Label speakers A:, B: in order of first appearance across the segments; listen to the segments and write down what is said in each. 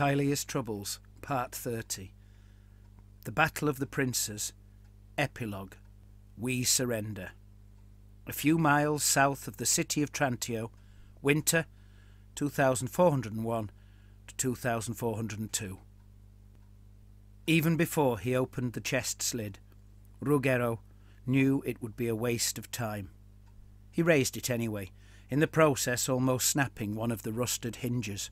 A: Tyleus Troubles, Part 30. The Battle of the Princes, Epilogue. We surrender. A few miles south of the city of Trantio, winter 2401 to 2402. Even before he opened the chest slid, Ruggero knew it would be a waste of time. He raised it anyway, in the process almost snapping one of the rusted hinges.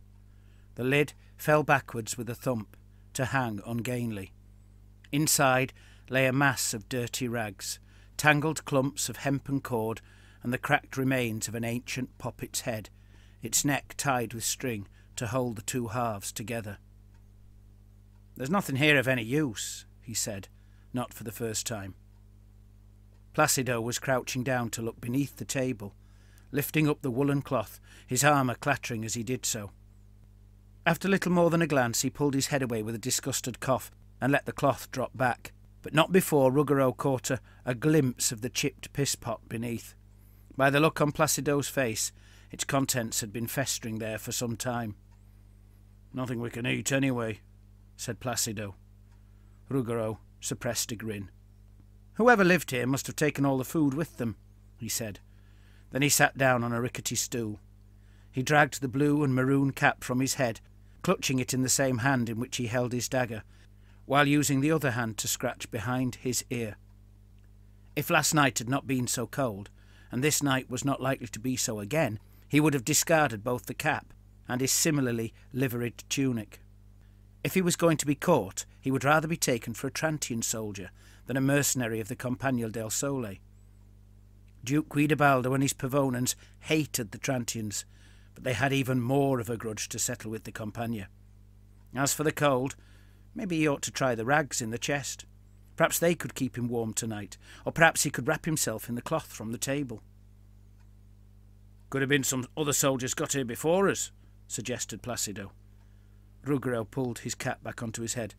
A: The lid fell backwards with a thump to hang ungainly. Inside lay a mass of dirty rags, tangled clumps of hempen cord, and the cracked remains of an ancient poppet's head, its neck tied with string to hold the two halves together. There's nothing here of any use, he said, not for the first time. Placido was crouching down to look beneath the table, lifting up the woollen cloth, his armour clattering as he did so. After little more than a glance, he pulled his head away with a disgusted cough and let the cloth drop back, but not before Ruggero caught a, a glimpse of the chipped piss pot beneath. By the look on Placido's face, its contents had been festering there for some time. Nothing we can eat, anyway, said Placido. Ruggero suppressed a grin. Whoever lived here must have taken all the food with them, he said. Then he sat down on a rickety stool. He dragged the blue and maroon cap from his head clutching it in the same hand in which he held his dagger, while using the other hand to scratch behind his ear. If last night had not been so cold, and this night was not likely to be so again, he would have discarded both the cap and his similarly liveried tunic. If he was going to be caught, he would rather be taken for a Trantian soldier than a mercenary of the Compagnia del Sole. Duke Guidobaldo and his Pavonans hated the Trantians, but they had even more of a grudge to settle with the Compagnia. As for the cold, maybe he ought to try the rags in the chest. Perhaps they could keep him warm tonight, or perhaps he could wrap himself in the cloth from the table. Could have been some other soldiers got here before us, suggested Placido. Ruggero pulled his cap back onto his head.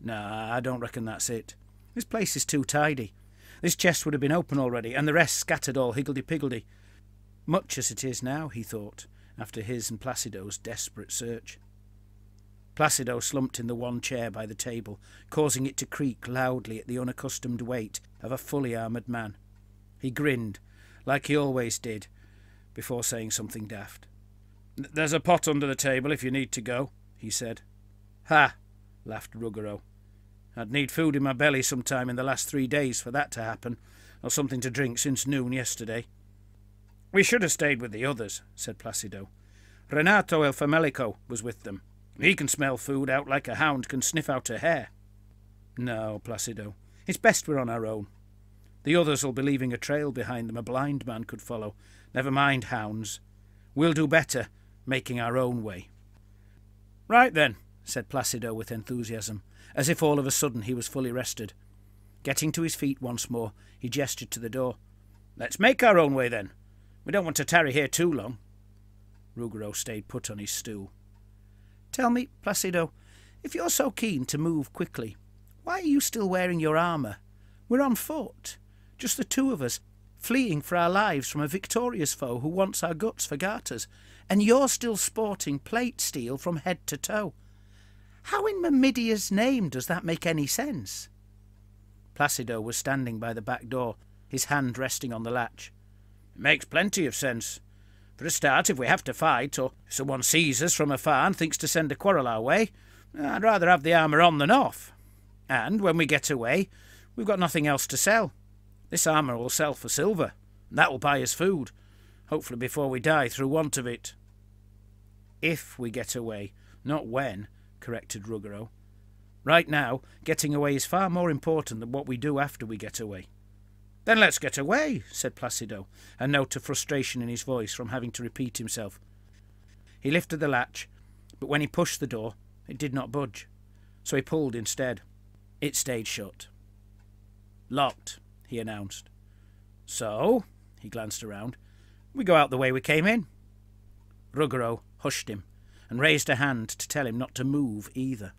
A: Nah, I don't reckon that's it. This place is too tidy. This chest would have been open already, and the rest scattered all higgledy-piggledy. Much as it is now, he thought, after his and Placido's desperate search. Placido slumped in the one chair by the table, causing it to creak loudly at the unaccustomed weight of a fully armoured man. He grinned, like he always did, before saying something daft. There's a pot under the table if you need to go, he said. Ha! laughed Ruggiero. I'd need food in my belly sometime in the last three days for that to happen, or something to drink since noon yesterday. We should have stayed with the others, said Placido. Renato El Famelico was with them. He can smell food out like a hound can sniff out a hare. No, Placido. It's best we're on our own. The others'll be leaving a trail behind them a blind man could follow. Never mind hounds. We'll do better making our own way. Right then, said Placido with enthusiasm, as if all of a sudden he was fully rested. Getting to his feet once more, he gestured to the door. Let's make our own way then. We don't want to tarry here too long. Ruggiero stayed put on his stool. Tell me, Placido, if you're so keen to move quickly, why are you still wearing your armour? We're on foot, just the two of us, fleeing for our lives from a victorious foe who wants our guts for garters, and you're still sporting plate steel from head to toe. How in Mamidia's name does that make any sense? Placido was standing by the back door, his hand resting on the latch. It makes plenty of sense. For a start, if we have to fight, or if someone sees us from afar and thinks to send a quarrel our way, I'd rather have the armour on than off. And when we get away, we've got nothing else to sell. This armour will sell for silver, and that will buy us food, hopefully before we die through want of it. If we get away, not when, corrected Ruggiero. Right now, getting away is far more important than what we do after we get away. Then let's get away, said Placido, a note of frustration in his voice from having to repeat himself. He lifted the latch, but when he pushed the door, it did not budge, so he pulled instead. It stayed shut. Locked, he announced. So, he glanced around, we go out the way we came in. Ruggero hushed him and raised a hand to tell him not to move either.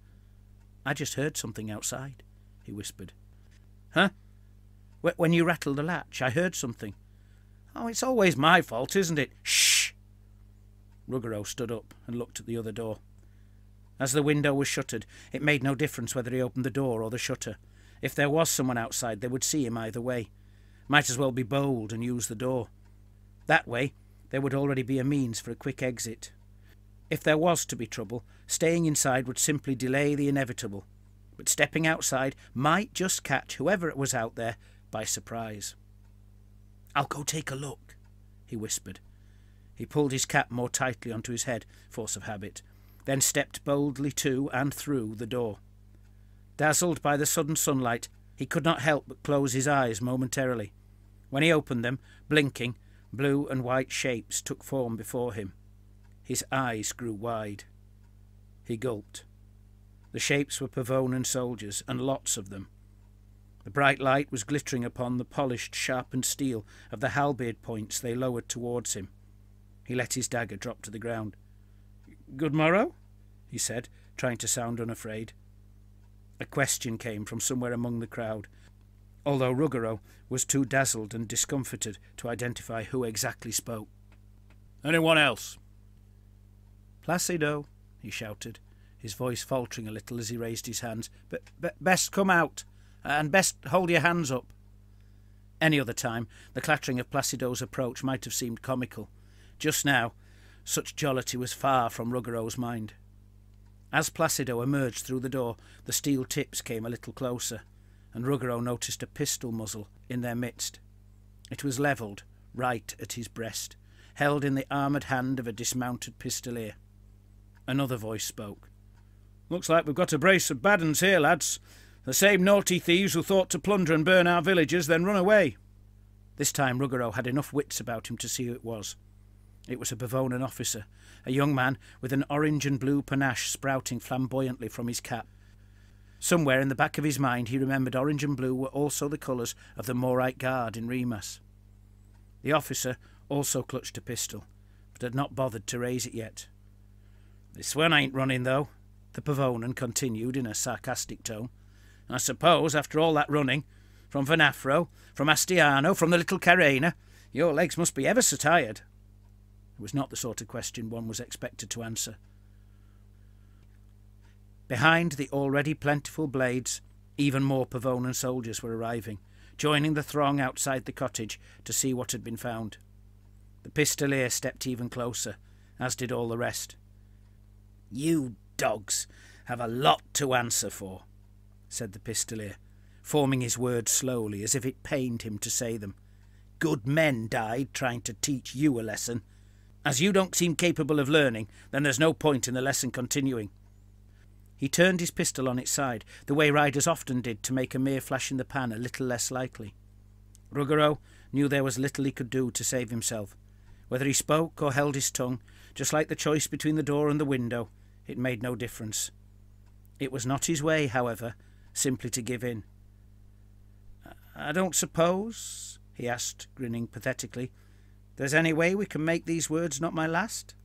A: I just heard something outside, he whispered. Huh? when you rattled the latch, I heard something. Oh, it's always my fault, isn't it? Shh! Ruggiero stood up and looked at the other door. As the window was shuttered, it made no difference whether he opened the door or the shutter. If there was someone outside, they would see him either way. Might as well be bold and use the door. That way, there would already be a means for a quick exit. If there was to be trouble, staying inside would simply delay the inevitable. But stepping outside might just catch whoever it was out there by surprise. I'll go take a look, he whispered. He pulled his cap more tightly onto his head, force of habit, then stepped boldly to and through the door. Dazzled by the sudden sunlight, he could not help but close his eyes momentarily. When he opened them, blinking, blue and white shapes took form before him. His eyes grew wide. He gulped. The shapes were Pavonan soldiers, and lots of them. The bright light was glittering upon the polished, sharpened steel of the halberd points they lowered towards him. He let his dagger drop to the ground. Good morrow, he said, trying to sound unafraid. A question came from somewhere among the crowd, although Ruggero was too dazzled and discomfited to identify who exactly spoke. Anyone else? Placido, he shouted, his voice faltering a little as he raised his hands. But best come out and best hold your hands up. Any other time, the clattering of Placido's approach might have seemed comical. Just now, such jollity was far from Ruggero's mind. As Placido emerged through the door, the steel tips came a little closer, and Ruggero noticed a pistol muzzle in their midst. It was levelled right at his breast, held in the armoured hand of a dismounted pistolier. Another voice spoke. Looks like we've got a brace of bad uns here, lads. The same naughty thieves who thought to plunder and burn our villages, then run away. This time Ruggerow had enough wits about him to see who it was. It was a Bavonan officer, a young man with an orange and blue panache sprouting flamboyantly from his cap. Somewhere in the back of his mind he remembered orange and blue were also the colours of the Morite Guard in Remus. The officer also clutched a pistol, but had not bothered to raise it yet. This one ain't running, though, the Pavonan continued in a sarcastic tone. I suppose, after all that running, from Vanafro, from Astiano, from the little Carena, your legs must be ever so tired. It was not the sort of question one was expected to answer. Behind the already plentiful blades, even more Pavonan soldiers were arriving, joining the throng outside the cottage to see what had been found. The pistolier stepped even closer, as did all the rest. You dogs have a lot to answer for, said the pistolier, forming his words slowly as if it pained him to say them. Good men died trying to teach you a lesson. As you don't seem capable of learning, then there's no point in the lesson continuing. He turned his pistol on its side, the way riders often did to make a mere flash in the pan a little less likely. Ruggero knew there was little he could do to save himself. Whether he spoke or held his tongue, just like the choice between the door and the window, it made no difference. It was not his way, however, simply to give in. I don't suppose, he asked, grinning pathetically, there's any way we can make these words not my last?